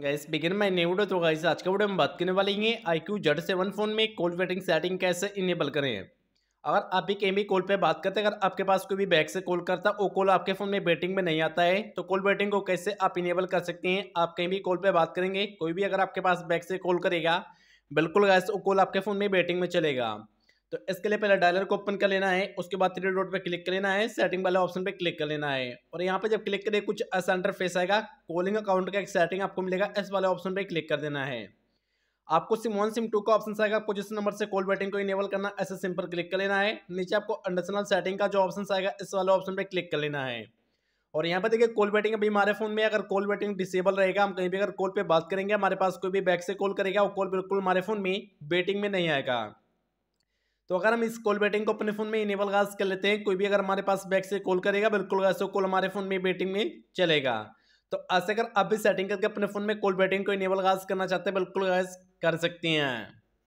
gas begin my new video तो guys आज का वीडियो में बात करने वाले हैं iQOO Z seven phone में कॉल वेटिंग सेटिंग कैसे इनेबल करें अगर आप भी कहीं भी कॉल पे बात करते हैं अगर आपके पास कोई भी बैग से कॉल करता है वो कॉल आपके फ़ोन में वेटिंग में नहीं आता है तो कॉल वेटिंग को कैसे आप इनेबल कर सकते हैं आप कहीं भी कॉल पर बात करेंगे कोई भी अगर आपके पास बैग से कॉल करेगा बिल्कुल गैस वो कॉल आपके फ़ोन में वेटिंग में चलेगा तो इसके लिए पहले डायलर को ओपन कर लेना है उसके बाद थ्री डॉट पे क्लिक कर लेना है सेटिंग वाले ऑप्शन पे क्लिक कर लेना है और यहाँ पे जब क्लिक करें कुछ ऐसा इंटरफेस आएगा कॉलिंग अकाउंट का एक सेटिंग आपको मिलेगा इस वाले ऑप्शन पे क्लिक कर देना है आपको सिम वन सिम टू का ऑप्शन आएगा आपको जिस नंबर से कॉल वेटिंग को इनेबल करना ऐसे सिम पर क्लिक कर लेना है नीचे आपको अंडरसनल सेटिंग का जो ऑप्शन आएगा इस वाले ऑप्शन पर क्लिक कर लेना है और यहाँ पे देखिए कॉल वेटिंग अभी हमारे फोन में अगर कॉल वेटिंग डिसेबल रहेगा हम कहीं भी अगर कॉल पे बात करेंगे हमारे पास कोई भी बैक से कॉल करेगा वो कॉल बिल्कुल हमारे फोन में वेटिंग में नहीं आएगा तो अगर हम इस कॉल बैटिंग को अपने फ़ोन में इनेबल गाज कर लेते हैं कोई भी अगर हमारे पास बैक से कॉल करेगा बिल्कुल गाज कॉल हमारे फ़ोन में बैटिंग में चलेगा तो ऐसे अगर आप भी सेटिंग करके अपने फ़ोन में कॉल बैटिंग को इनेबल गाज करना चाहते हैं बिल्कुल गैस कर सकती हैं